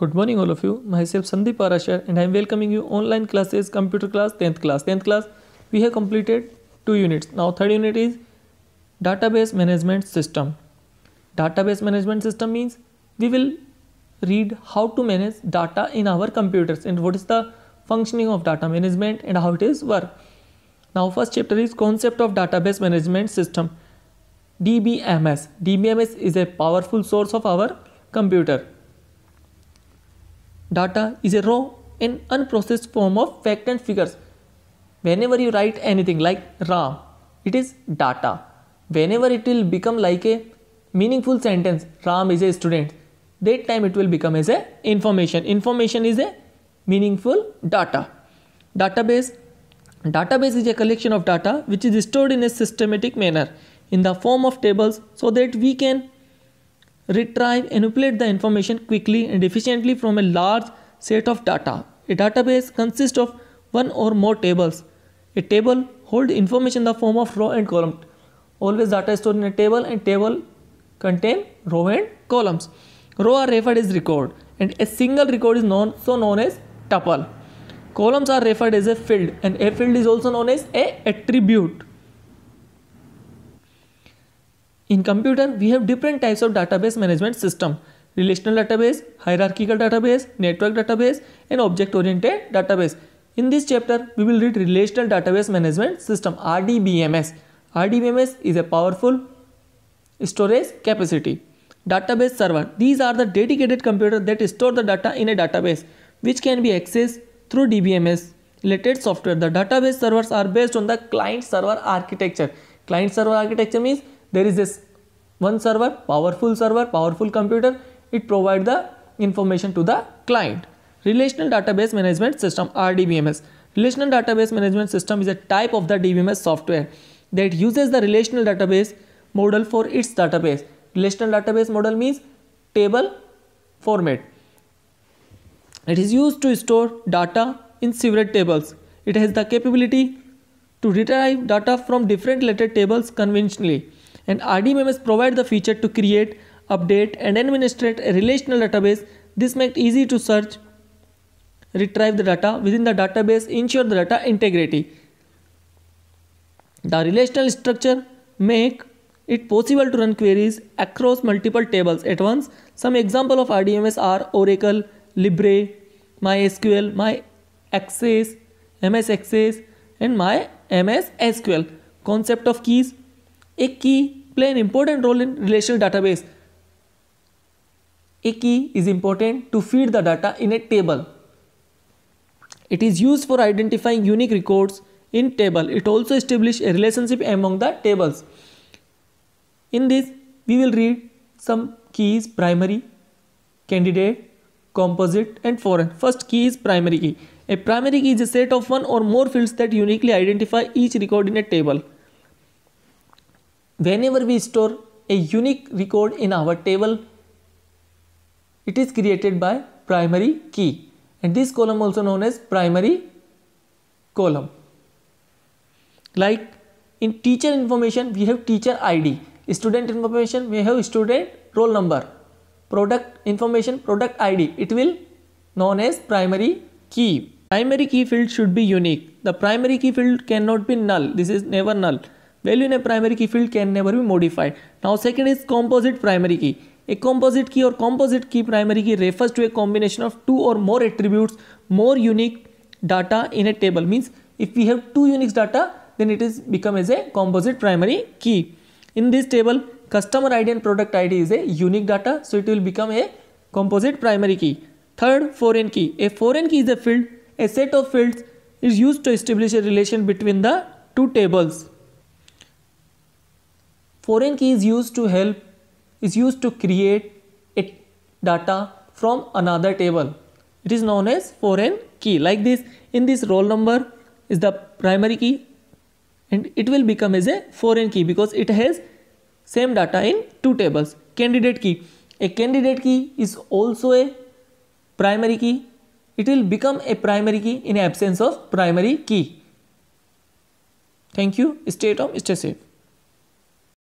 Good morning all of you. Myself Sandeep Parashar and I am welcoming you online classes computer class 10th class. 10th class we have completed two units. Now third unit is database management system. Database management system means we will read how to manage data in our computers and what is the functioning of data management and how it is work. Now first chapter is concept of database management system. DBMS. DBMS is a powerful source of our computer Data is a raw, in unprocessed form of fact and figures. Whenever you write anything like Ram, it is data. Whenever it will become like a meaningful sentence, Ram is a student, that time it will become as a information. Information is a meaningful data. Database Database is a collection of data which is stored in a systematic manner in the form of tables so that we can retrieve manipulate the information quickly and efficiently from a large set of data. A database consists of one or more tables. A table holds information in the form of row and column. Always data stored in a table and table contain row and columns. Row are referred as record and a single record is known so known as tuple. Columns are referred as a field and a field is also known as a attribute. In computer, we have different types of database management system. Relational database, hierarchical database, network database and object-oriented database. In this chapter, we will read Relational Database Management System RDBMS. RDBMS is a powerful storage capacity. Database server. These are the dedicated computer that store the data in a database which can be accessed through DBMS related software. The database servers are based on the client server architecture. Client server architecture means there is this one server powerful server powerful computer it provide the information to the client relational database management system rdbms relational database management system is a type of the dbms software that uses the relational database model for its database relational database model means table format it is used to store data in separate tables. It has the capability to retrieve data from different related tables conventionally and RDBMS provide the feature to create, update and administrate a relational database. This makes easy to search, retrieve the data within the database, ensure the data integrity. The relational structure make it possible to run queries across multiple tables at once. Some example of RDMS are Oracle, Libre, MySQL, My Access, MS Access and My MS SQL. Concept of keys a key play an important role in relational database. A key is important to feed the data in a table. It is used for identifying unique records in table. It also establishes a relationship among the tables. In this, we will read some keys primary, candidate, composite and foreign. First key is primary key. A primary key is a set of one or more fields that uniquely identify each record in a table whenever we store a unique record in our table, it is created by primary key and this column also known as primary column. Like in teacher information, we have teacher ID, student information, we have student roll number, product information, product ID, it will known as primary key. Primary key field should be unique. The primary key field cannot be null. This is never null. Value in a primary key field can never be modified now second is composite primary key a composite key or composite key primary key refers to a combination of two or more attributes more unique data in a table means if you have two uniques data then it is become as a composite primary key in this table customer I D and product I D is a unique data so it will become a composite primary key third foreign key a foreign key is a field a set of field is use to establish a relation between the two tables Foreign key is used to help is used to create a data from another table. It is known as foreign key. Like this, in this roll number is the primary key and it will become as a foreign key because it has same data in two tables. Candidate key. A candidate key is also a primary key. It will become a primary key in absence of primary key. Thank you. Stay at home. Stay safe.